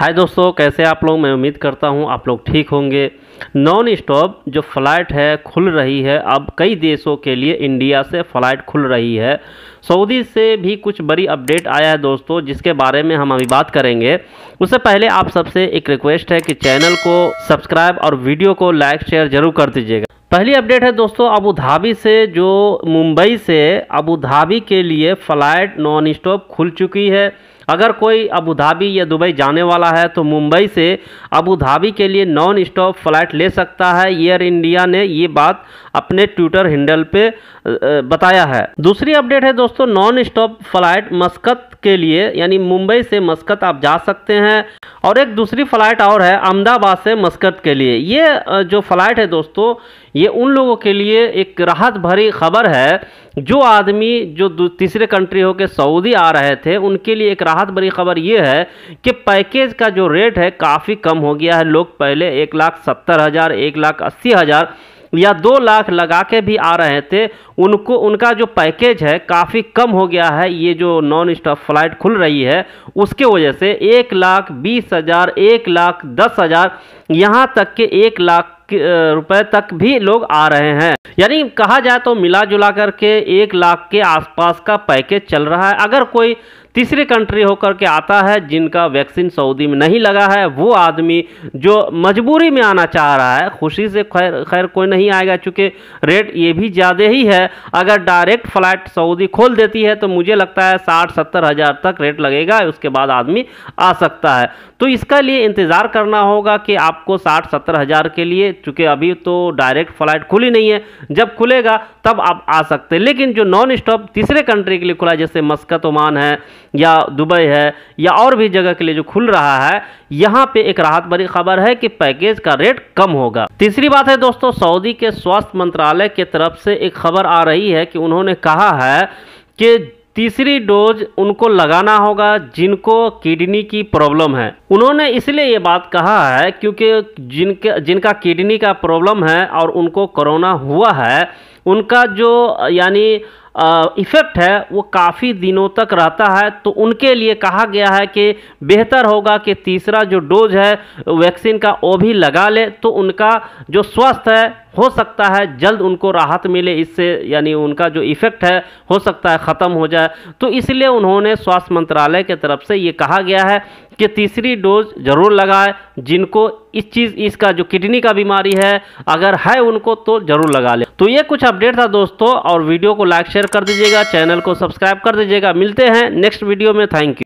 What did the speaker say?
हाय दोस्तों कैसे आप लोग मैं उम्मीद करता हूँ आप लोग ठीक होंगे नॉन स्टॉप जो फ़्लाइट है खुल रही है अब कई देशों के लिए इंडिया से फ़्लाइट खुल रही है सऊदी से भी कुछ बड़ी अपडेट आया है दोस्तों जिसके बारे में हम अभी बात करेंगे उससे पहले आप सबसे एक रिक्वेस्ट है कि चैनल को सब्सक्राइब और वीडियो को लाइक शेयर ज़रूर कर दीजिएगा पहली अपडेट है दोस्तों अबू धाबी से जो मुंबई से अबू धाबी के लिए फ़्लाइट नॉन स्टॉप खुल चुकी है अगर कोई अबू धाबी या दुबई जाने वाला है तो मुंबई से अबू धाबी के लिए नॉन स्टॉप फ्लाइट ले सकता है एयर इंडिया ने ये बात अपने ट्विटर हैंडल पे बताया है दूसरी अपडेट है दोस्तों नॉन स्टॉप फ्लाइट मस्कत के लिए यानी मुंबई से मस्कत आप जा सकते हैं और एक दूसरी फ़्लाइट और है अहमदाबाद से मस्कत के लिए ये जो फ़्लाइट है दोस्तों ये उन लोगों के लिए एक राहत भरी खबर है जो आदमी जो तीसरे कंट्री होकर सऊदी आ रहे थे उनके लिए एक राहत भरी खबर यह है कि पैकेज का जो रेट है काफ़ी कम हो गया है लोग पहले एक लाख सत्तर हज़ार एक लाख अस्सी हज़ार या दो लाख लगा के भी आ रहे थे उनको उनका जो पैकेज है काफ़ी कम हो गया है ये जो नॉन स्टॉप फ्लाइट खुल रही है उसके वजह से एक लाख बीस हज़ार एक लाख दस हज़ार यहाँ तक के एक लाख रुपए तक भी लोग आ रहे हैं यानी कहा जाए तो मिला जुला करके एक लाख के आसपास का पैकेज चल रहा है अगर कोई तीसरे कंट्री होकर के आता है जिनका वैक्सीन सऊदी में नहीं लगा है वो आदमी जो मजबूरी में आना चाह रहा है खुशी से खैर खैर कोई नहीं आएगा चूँकि रेट ये भी ज़्यादा ही है अगर डायरेक्ट फ्लाइट सऊदी खोल देती है तो मुझे लगता है साठ सत्तर हज़ार तक रेट लगेगा उसके बाद आदमी आ सकता है तो इसका लिए इंतज़ार करना होगा कि आपको साठ सत्तर हज़ार के लिए चूँकि अभी तो डायरेक्ट फ्लाइट खुली नहीं है जब खुलेगा तब आप आ सकते हैं लेकिन जो नॉन स्टॉप तीसरे कंट्री के लिए खुला जैसे मस्कत ओमान है या दुबई है या और भी जगह के लिए जो खुल रहा है यहाँ पे एक राहत भरी खबर है कि पैकेज का रेट कम होगा तीसरी बात है दोस्तों सऊदी के स्वास्थ्य मंत्रालय के तरफ से एक खबर आ रही है कि उन्होंने कहा है कि तीसरी डोज उनको लगाना होगा जिनको किडनी की प्रॉब्लम है उन्होंने इसलिए ये बात कहा है क्योंकि जिनके जिनका किडनी का प्रॉब्लम है और उनको कोरोना हुआ है उनका जो यानी इफ़ेक्ट है वो काफ़ी दिनों तक रहता है तो उनके लिए कहा गया है कि बेहतर होगा कि तीसरा जो डोज है वैक्सीन का वो भी लगा ले तो उनका जो स्वास्थ्य है हो सकता है जल्द उनको राहत मिले इससे यानी उनका जो इफ़ेक्ट है हो सकता है ख़त्म हो जाए तो इसलिए उन्होंने स्वास्थ्य मंत्रालय के तरफ से ये कहा गया है कि तीसरी डोज ज़रूर लगाए जिनको इस चीज़ इसका जो किडनी का बीमारी है अगर है उनको तो ज़रूर लगा ले तो ये कुछ अपडेट था दोस्तों और वीडियो को लाइक शेयर कर दीजिएगा चैनल को सब्सक्राइब कर दीजिएगा मिलते हैं नेक्स्ट वीडियो में थैंक यू